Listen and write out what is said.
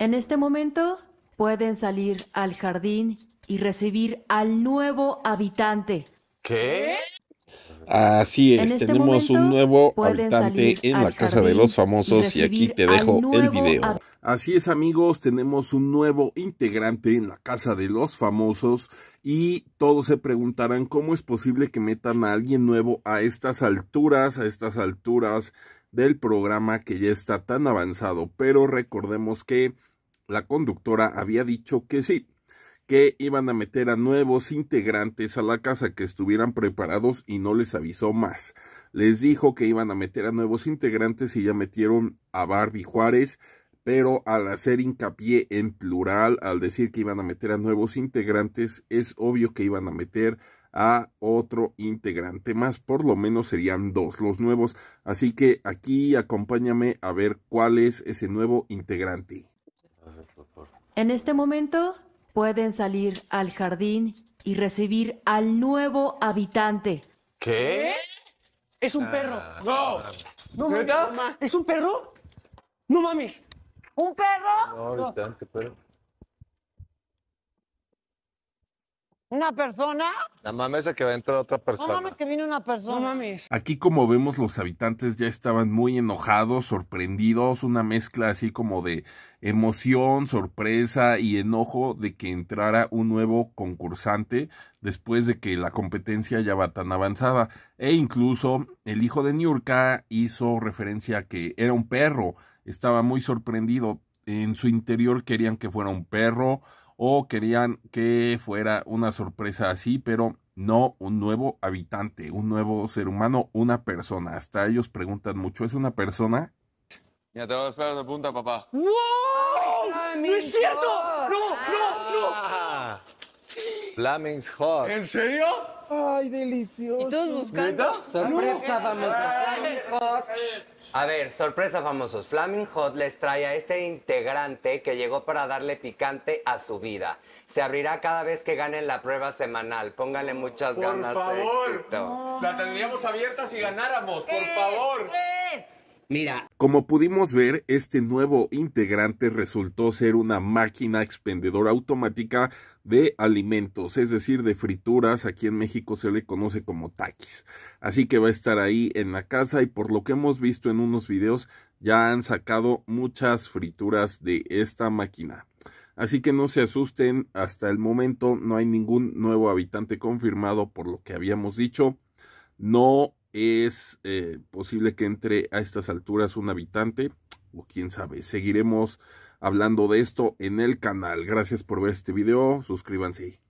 En este momento pueden salir al jardín y recibir al nuevo habitante. ¿Qué? Así es, este tenemos un nuevo habitante en la casa de los famosos y aquí te dejo el video. Así es amigos, tenemos un nuevo integrante en la casa de los famosos y todos se preguntarán cómo es posible que metan a alguien nuevo a estas alturas, a estas alturas del programa que ya está tan avanzado, pero recordemos que la conductora había dicho que sí, que iban a meter a nuevos integrantes a la casa que estuvieran preparados y no les avisó más. Les dijo que iban a meter a nuevos integrantes y ya metieron a Barbie Juárez, pero al hacer hincapié en plural, al decir que iban a meter a nuevos integrantes, es obvio que iban a meter a otro integrante más, por lo menos serían dos los nuevos. Así que aquí acompáñame a ver cuál es ese nuevo integrante. En este momento pueden salir al jardín y recibir al nuevo habitante. ¿Qué? Es un perro. Ah. No. No, ¿Es un perro? No mames. ¿Un perro? No, habitante, perro. ¿Una persona? La mames es que va a entrar otra persona. No mames que viene una persona. Aquí como vemos los habitantes ya estaban muy enojados, sorprendidos, una mezcla así como de emoción, sorpresa y enojo de que entrara un nuevo concursante después de que la competencia ya va tan avanzada. E incluso el hijo de Niurka hizo referencia a que era un perro. Estaba muy sorprendido. En su interior querían que fuera un perro o querían que fuera una sorpresa así, pero no un nuevo habitante, un nuevo ser humano, una persona. Hasta ellos preguntan mucho, ¿es una persona? Ya te voy a esperar una punta, papá. ¡Wow! ¡No es cierto! ¡No, no, no! Flaming's Hot. ¿En serio? Ay, delicioso. ¿Y todos buscando? Sorpresa, vamos a Flaming's Hot. A ver, sorpresa famosos. Flaming Hot les trae a este integrante que llegó para darle picante a su vida. Se abrirá cada vez que ganen la prueba semanal. Póngale muchas ganas. Por favor. La tendríamos abierta si ganáramos. Por favor. Es? Mira. Como pudimos ver, este nuevo integrante resultó ser una máquina expendedora automática de alimentos, es decir, de frituras. Aquí en México se le conoce como taquis. Así que va a estar ahí en la casa y por lo que hemos visto en unos videos, ya han sacado muchas frituras de esta máquina. Así que no se asusten, hasta el momento no hay ningún nuevo habitante confirmado por lo que habíamos dicho. No es eh, posible que entre a estas alturas un habitante o quién sabe. Seguiremos hablando de esto en el canal. Gracias por ver este video. Suscríbanse.